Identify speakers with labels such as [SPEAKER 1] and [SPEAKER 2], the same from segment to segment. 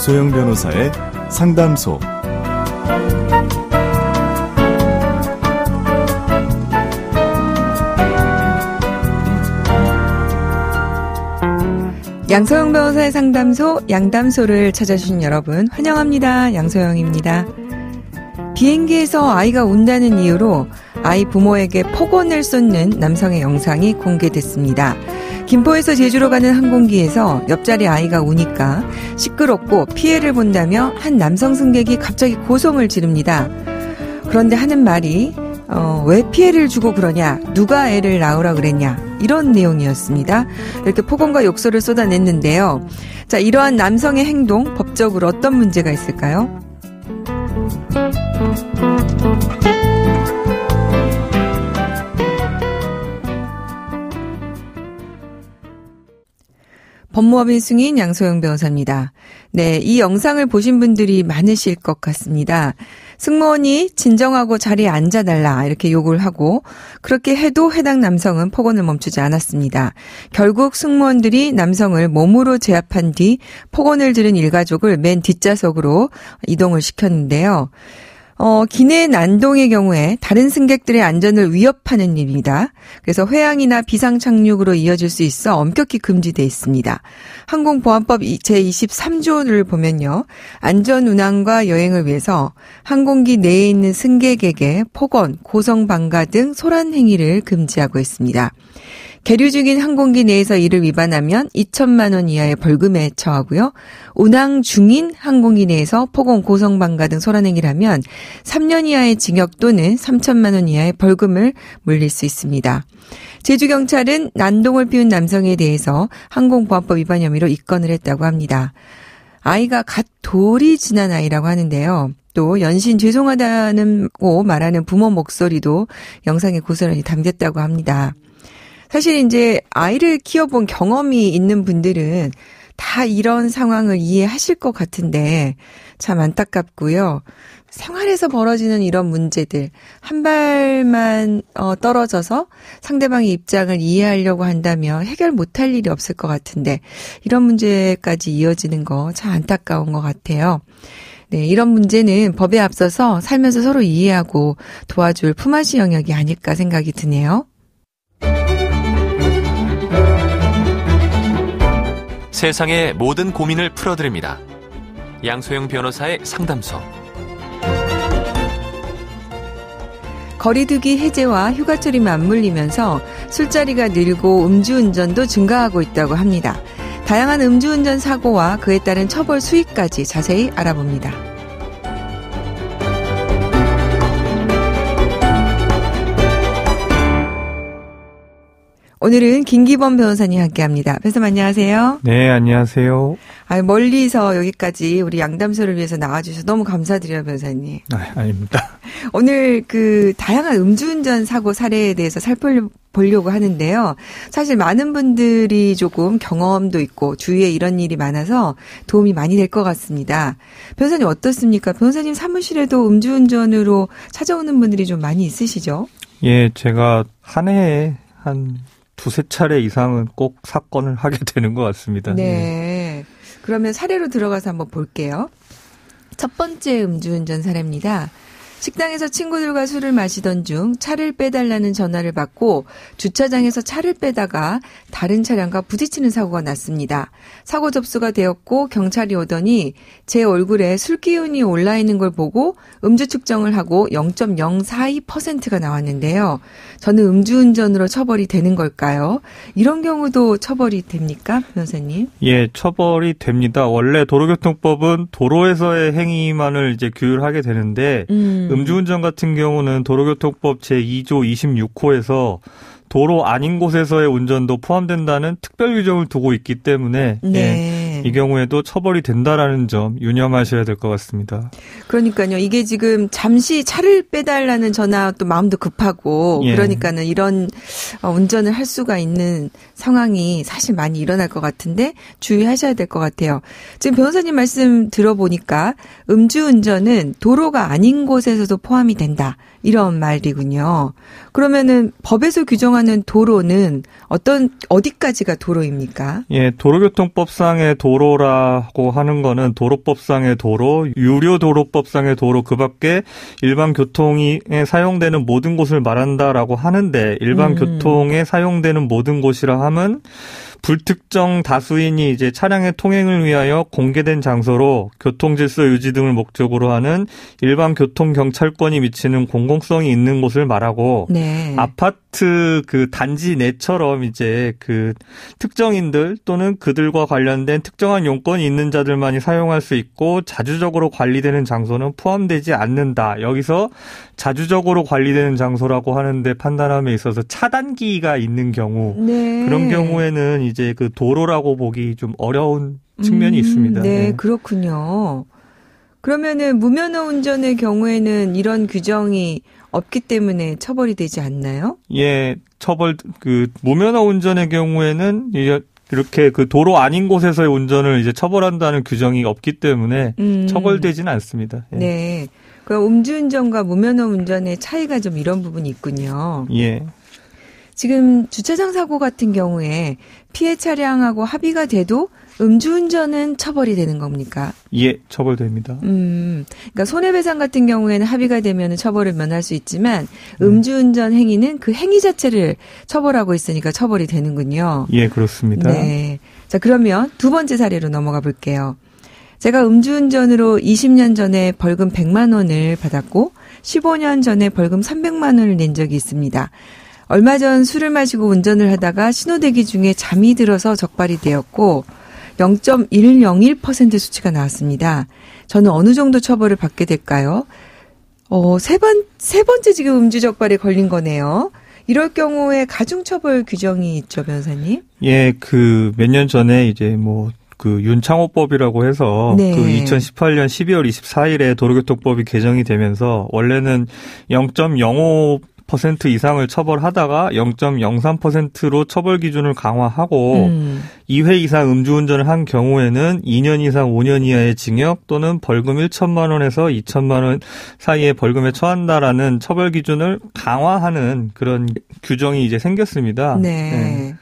[SPEAKER 1] 강소영 변호사의 상담소
[SPEAKER 2] 양소영 변호사의 상담소 양담소를 찾아주신 여러분 환영합니다. 양소영입니다. 비행기에서 아이가 운다는 이유로 아이 부모에게 폭언을 쏟는 남성의 영상이 공개됐습니다. 김포에서 제주로 가는 항공기에서 옆자리 아이가 우니까 시끄럽고 피해를 본다며 한 남성 승객이 갑자기 고성을 지릅니다. 그런데 하는 말이 어, 왜 피해를 주고 그러냐? 누가 애를 낳으라 그랬냐? 이런 내용이었습니다. 이렇게 폭언과 욕설을 쏟아냈는데요. 자, 이러한 남성의 행동 법적으로 어떤 문제가 있을까요? 법무법인 승인 양소영 변호사입니다. 네, 이 영상을 보신 분들이 많으실 것 같습니다. 승무원이 진정하고 자리에 앉아달라 이렇게 욕을 하고 그렇게 해도 해당 남성은 폭언을 멈추지 않았습니다. 결국 승무원들이 남성을 몸으로 제압한 뒤 폭언을 들은 일가족을 맨 뒷좌석으로 이동을 시켰는데요. 어, 기내 난동의 경우에 다른 승객들의 안전을 위협하는 일입니다. 그래서 회항이나 비상 착륙으로 이어질 수 있어 엄격히 금지돼 있습니다. 항공보안법 제23조를 보면요. 안전 운항과 여행을 위해서 항공기 내에 있는 승객에게 폭언, 고성 방가 등 소란 행위를 금지하고 있습니다. 계류 중인 항공기 내에서 이를 위반하면 2천만 원 이하의 벌금에 처하고요. 운항 중인 항공기 내에서 폭언, 고성방가 등 소란행위라면 3년 이하의 징역 또는 3천만 원 이하의 벌금을 물릴 수 있습니다. 제주 경찰은 난동을 피운 남성에 대해서 항공보안법 위반 혐의로 입건을 했다고 합니다. 아이가 갓 돌이 지난 아이라고 하는데요. 또 연신 죄송하다는 고 말하는 부모 목소리도 영상에 고스란히 담겼다고 합니다. 사실 이제 아이를 키워본 경험이 있는 분들은 다 이런 상황을 이해하실 것 같은데 참 안타깝고요. 생활에서 벌어지는 이런 문제들 한 발만 어, 떨어져서 상대방의 입장을 이해하려고 한다면 해결 못할 일이 없을 것 같은데 이런 문제까지 이어지는 거 참 안타까운 것 같아요. 네, 이런 문제는 법에 앞서서 살면서 서로 이해하고 도와줄 품앗이 영역이 아닐까 생각이 드네요.
[SPEAKER 1] 세상의 모든 고민을 풀어드립니다. 양소영 변호사의 상담소.
[SPEAKER 2] 거리두기 해제와 휴가철이 맞물리면서 술자리가 늘고 음주운전도 증가하고 있다고 합니다. 다양한 음주운전 사고와 그에 따른 처벌 수익까지 자세히 알아봅니다. 오늘은 김기범 변호사님 함께 합니다. 변호사님 안녕하세요.
[SPEAKER 1] 네, 안녕하세요.
[SPEAKER 2] 아, 멀리서 여기까지 우리 양담소를 위해서 나와주셔서 너무 감사드려요, 변호사님.
[SPEAKER 1] 아, 아닙니다.
[SPEAKER 2] 오늘 그 다양한 음주운전 사고 사례에 대해서 살펴보려고 하는데요. 사실 많은 분들이 조금 경험도 있고 주위에 이런 일이 많아서 도움이 많이 될 것 같습니다. 변호사님 어떻습니까? 변호사님 사무실에도 음주운전으로 찾아오는 분들이 좀 많이 있으시죠?
[SPEAKER 1] 예, 제가 한 해에 한 두세 차례 이상은 꼭 사건을 하게 되는 것 같습니다. 네.
[SPEAKER 2] 예. 그러면 사례로 들어가서 한번 볼게요. 첫 번째 음주운전 사례입니다. 식당에서 친구들과 술을 마시던 중 차를 빼달라는 전화를 받고 주차장에서 차를 빼다가 다른 차량과 부딪히는 사고가 났습니다. 사고 접수가 되었고 경찰이 오더니 제 얼굴에 술 기운이 올라 있는 걸 보고 음주 측정을 하고 0.042%가 나왔는데요. 저는 음주운전으로 처벌이 되는 걸까요? 이런 경우도 처벌이 됩니까, 변호사님?
[SPEAKER 1] 예, 처벌이 됩니다. 원래 도로교통법은 도로에서의 행위만을 이제 규율하게 되는데 음. 음. 음주운전 같은 경우는 도로교통법 제2조 26호에서 도로 아닌 곳에서의 운전도 포함된다는 특별 규정을 두고 있기 때문에 네. 예, 이 경우에도 처벌이 된다라는 점 유념하셔야 될 것 같습니다.
[SPEAKER 2] 그러니까요. 이게 지금 잠시 차를 빼달라는 전화 또 마음도 급하고 예. 그러니까는 이런 어, 운전을 할 수가 있는 상황이 사실 많이 일어날 것 같은데 주의하셔야 될 것 같아요. 지금 변호사님 말씀 들어보니까 음주운전은 도로가 아닌 곳에서도 포함이 된다. 이런 말이군요. 그러면은 법에서 규정하는 도로는 어떤 어디까지가 도로입니까?
[SPEAKER 1] 예, 도로교통법상의 도 도로라고 하는 거는 도로법상의 도로, 유료 도로법상의 도로 그 밖에 일반 교통이 사용되는 모든 곳을 말한다라고 하는데 일반 음. 교통에 사용되는 모든 곳이라 함은 불특정 다수인이 이제 차량의 통행을 위하여 공개된 장소로 교통 질서 유지 등을 목적으로 하는 일반 교통 경찰권이 미치는 공공성이 있는 곳을 말하고 네. 아파트 그 단지 내처럼 이제 그 특정인들 또는 그들과 관련된 특정한 용건이 있는 자들만이 사용할 수 있고 자주적으로 관리되는 장소는 포함되지 않는다. 여기서 자주적으로 관리되는 장소라고 하는데 판단함에 있어서 차단기가 있는 경우 네. 그런 경우에는 이제 그 도로라고 보기 좀 어려운 측면이 음, 있습니다. 네, 네,
[SPEAKER 2] 그렇군요. 그러면은 무면허 운전의 경우에는 이런 규정이 없기 때문에 처벌이 되지 않나요?
[SPEAKER 1] 예, 처벌 그 무면허 운전의 경우에는 이렇게 그 도로 아닌 곳에서의 운전을 이제 처벌한다는 규정이 없기 때문에 음. 처벌되지는 않습니다. 예.
[SPEAKER 2] 네. 그 음주운전과 무면허 운전의 차이가 좀 이런 부분이 있군요. 예. 지금 주차장 사고 같은 경우에 피해 차량하고 합의가 돼도 음주운전은 처벌이 되는 겁니까?
[SPEAKER 1] 예, 처벌됩니다.
[SPEAKER 2] 음, 그러니까 손해배상 같은 경우에는 합의가 되면 처벌을 면할 수 있지만 네. 음주운전 행위는 그 행위 자체를 처벌하고 있으니까 처벌이 되는군요.
[SPEAKER 1] 예, 그렇습니다. 네.
[SPEAKER 2] 자, 그러면 두 번째 사례로 넘어가 볼게요. 제가 음주운전으로 20년 전에 벌금 100만 원을 받았고 15년 전에 벌금 300만 원을 낸 적이 있습니다. 얼마 전 술을 마시고 운전을 하다가 신호대기 중에 잠이 들어서 적발이 되었고 0.101% 수치가 나왔습니다. 저는 어느 정도 처벌을 받게 될까요? 어, 세 번, 세 번째 지금 음주적발에 걸린 거네요. 이럴 경우에 가중처벌 규정이 있죠, 변사님?
[SPEAKER 1] 호 예, 그 몇 년 전에 이제 뭐, 그 윤창호법이라고 해서 네. 그 2018년 12월 24일에 도로교통법이 개정이 되면서 원래는 0.05 0.4% 이상을 처벌하다가 0.03%로 처벌 기준을 강화하고 음. 2회 이상 음주운전을 한 경우에는 2년 이상 5년 이하의 징역 또는 벌금 1천만 원에서 2천만 원 사이의 벌금에 처한다라는 처벌 기준을 강화하는 그런 규정이 이제 생겼습니다. 네. 네.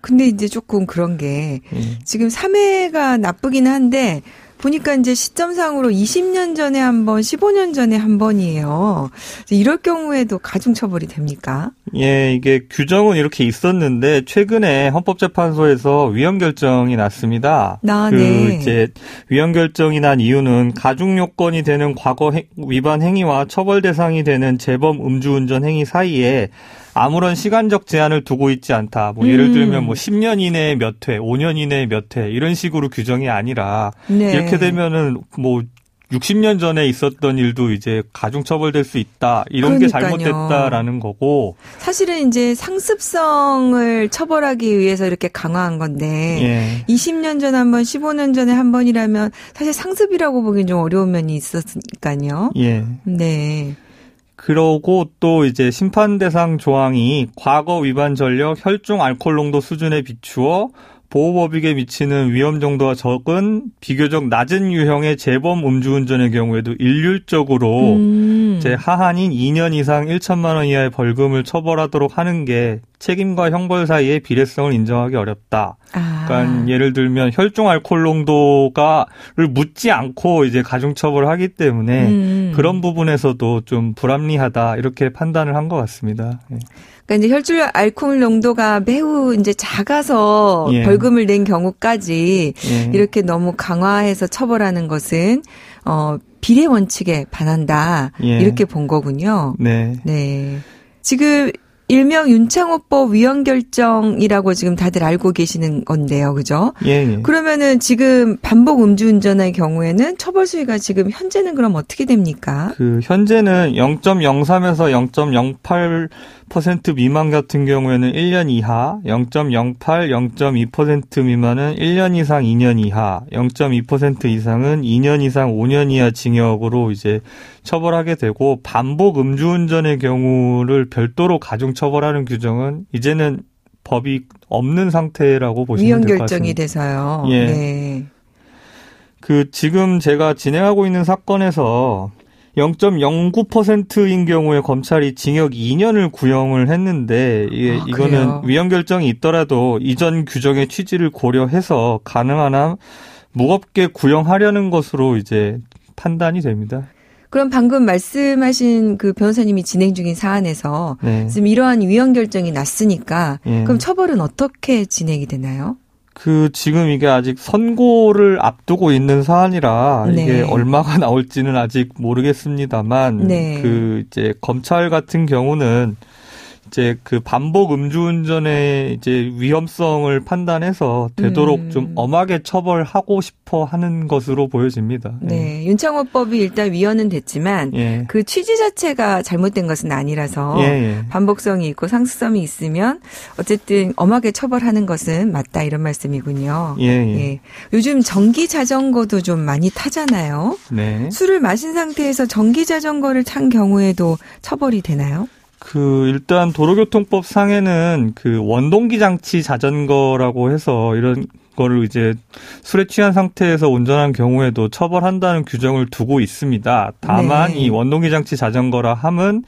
[SPEAKER 2] 근데 이제 조금 그런 게 예. 지금 3회가 나쁘긴 한데 보니까 이제 시점상으로 20년 전에 한 번, 15년 전에 한 번이에요. 이럴 경우에도 가중처벌이 됩니까?
[SPEAKER 1] 예, 이게 규정은 이렇게 있었는데 최근에 헌법재판소에서 위헌 결정이 났습니다. 아, 그 네. 이제 위헌 결정이 난 이유는 가중 요건이 되는 과거 위반 행위와 처벌 대상이 되는 재범 음주운전 행위 사이에 아무런 시간적 제한을 두고 있지 않다. 뭐 예를 음. 들면 뭐 10년 이내에 몇 회, 5년 이내에 몇 회 이런 식으로 규정이 아니라 네. 이렇게 되면은 뭐 60년 전에 있었던 일도 이제 가중처벌될 수 있다. 이런 그러니까요. 게 잘못됐다라는 거고.
[SPEAKER 2] 사실은 이제 상습성을 처벌하기 위해서 이렇게 강화한 건데 예. 20년 전 한 번, 15년 전에 한 번이라면 사실 상습이라고 보기엔 좀 어려운 면이 있었으니까요. 예. 네.
[SPEAKER 1] 그러고 또 이제 심판 대상 조항이 과거 위반 전력 혈중 알코올 농도 수준에 비추어 보호법익에 미치는 위험 정도가 적은 비교적 낮은 유형의 재범 음주운전의 경우에도 일률적으로 음. 제 하한인 2년 이상 1천만 원 이하의 벌금을 처벌하도록 하는 게 책임과 형벌 사이의 비례성을 인정하기 어렵다. 아. 그러니까 예를 들면 혈중 알코올 농도가를 묻지 않고 이제 가중처벌을 하기 때문에 음. 그런 부분에서도 좀 불합리하다 이렇게 판단을 한 것 같습니다. 예.
[SPEAKER 2] 그러니까 이제 혈중 알코올 농도가 매우 이제 작아서 예. 벌금을 낸 경우까지 예. 이렇게 너무 강화해서 처벌하는 것은 어 비례 원칙에 반한다 예. 이렇게 본 거군요. 네. 네. 지금 일명 윤창호법 위헌 결정이라고 지금 다들 알고 계시는 건데요, 그죠? 예, 예. 그러면은 지금 반복 음주운전의 경우에는 처벌 수위가 지금 현재는 그럼 어떻게 됩니까?
[SPEAKER 1] 그 현재는 0.03에서 0.08 0.8% 미만 같은 경우에는 1년 이하, 0.08, 0.2% 미만은 1년 이상 2년 이하, 0.2% 이상은 2년 이상 5년 이하 징역으로 이제 처벌하게 되고 반복 음주운전의 경우를 별도로 가중 처벌하는 규정은 이제는 법이 없는 상태라고 보시면 될 것 같습니다. 위헌 결정이
[SPEAKER 2] 돼서요. 예. 네.
[SPEAKER 1] 그 지금 제가 진행하고 있는 사건에서 0.09%인 경우에 검찰이 징역 2년을 구형을 했는데 이게 아, 이거는 위헌 결정이 있더라도 이전 규정의 취지를 고려해서 가능한 한 무겁게 구형하려는 것으로 이제 판단이 됩니다.
[SPEAKER 2] 그럼 방금 말씀하신 그 변호사님이 진행 중인 사안에서 네. 지금 이러한 위헌 결정이 났으니까 네. 그럼 처벌은 어떻게 진행이 되나요?
[SPEAKER 1] 그 지금 이게 아직 선고를 앞두고 있는 사안이라 네. 이게 얼마가 나올지는 아직 모르겠습니다만 네. 그 이제 검찰 같은 경우는 이제 그 반복 음주운전의 이제 위험성을 판단해서 되도록 음. 좀 엄하게 처벌하고 싶어 하는 것으로 보여집니다. 예.
[SPEAKER 2] 네. 예. 윤창호법이 일단 위헌은 됐지만 예. 그 취지 자체가 잘못된 것은 아니라서 예, 예. 반복성이 있고 상습성이 있으면 어쨌든 엄하게 처벌하는 것은 맞다 이런 말씀이군요. 예, 예 예. 요즘 전기 자전거도 좀 많이 타잖아요. 네. 술을 마신 상태에서 전기 자전거를 탄 경우에도 처벌이 되나요?
[SPEAKER 1] 그 일단 도로교통법 상에는 그 원동기 장치 자전거라고 해서 이런 거를 이제 술에 취한 상태에서 운전한 경우에도 처벌한다는 규정을 두고 있습니다. 다만 네. 이 원동기 장치 자전거라 함은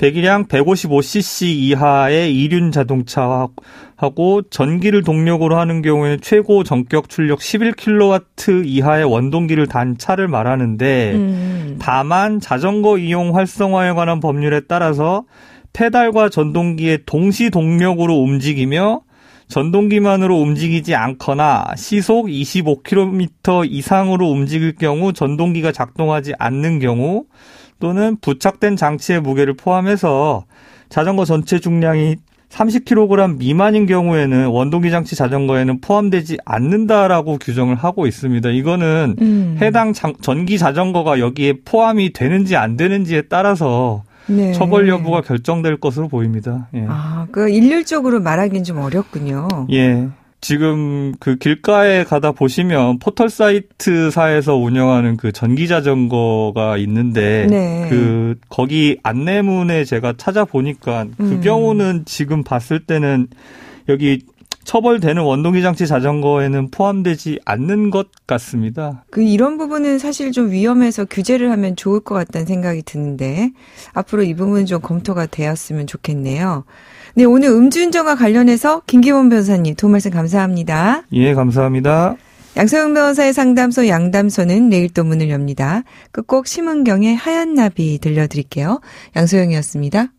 [SPEAKER 1] 배기량 155cc 이하의 이륜 자동차하고 전기를 동력으로 하는 경우에 최고 전격 출력 11kW 이하의 원동기를 단 차를 말하는데 음. 다만 자전거 이용 활성화에 관한 법률에 따라서 페달과 전동기의 동시 동력으로 움직이며 전동기만으로 움직이지 않거나 시속 25km 이상으로 움직일 경우 전동기가 작동하지 않는 경우 또는 부착된 장치의 무게를 포함해서 자전거 전체 중량이 30kg 미만인 경우에는 원동기 장치 자전거에는 포함되지 않는다라고 규정을 하고 있습니다. 이거는 음. 해당 장, 전기 자전거가 여기에 포함이 되는지 안 되는지에 따라서
[SPEAKER 2] 네. 처벌
[SPEAKER 1] 여부가 결정될 것으로 보입니다. 예. 아,
[SPEAKER 2] 그 일률적으로 말하기는 좀 어렵군요.
[SPEAKER 1] 예. 지금 그 길가에 가다 보시면 포털 사이트사에서 운영하는 그 전기 자전거가 있는데 네. 그 거기 안내문에 제가 찾아보니까 그 음. 경우는 지금 봤을 때는 여기 처벌되는 원동기 장치 자전거에는 포함되지 않는 것 같습니다.
[SPEAKER 2] 그 이런 부분은 사실 좀 위험해서 규제를 하면 좋을 것 같다는 생각이 드는데 앞으로 이 부분은 좀 검토가 되었으면 좋겠네요. 네, 오늘 음주운전과 관련해서 김기범 변호사님 도움 말씀 감사합니다.
[SPEAKER 1] 예, 감사합니다.
[SPEAKER 2] 양서영 변호사의 상담소 양담소는 내일 또 문을 엽니다. 끝곡 심은경의 하얀 나비 들려드릴게요. 양서영이었습니다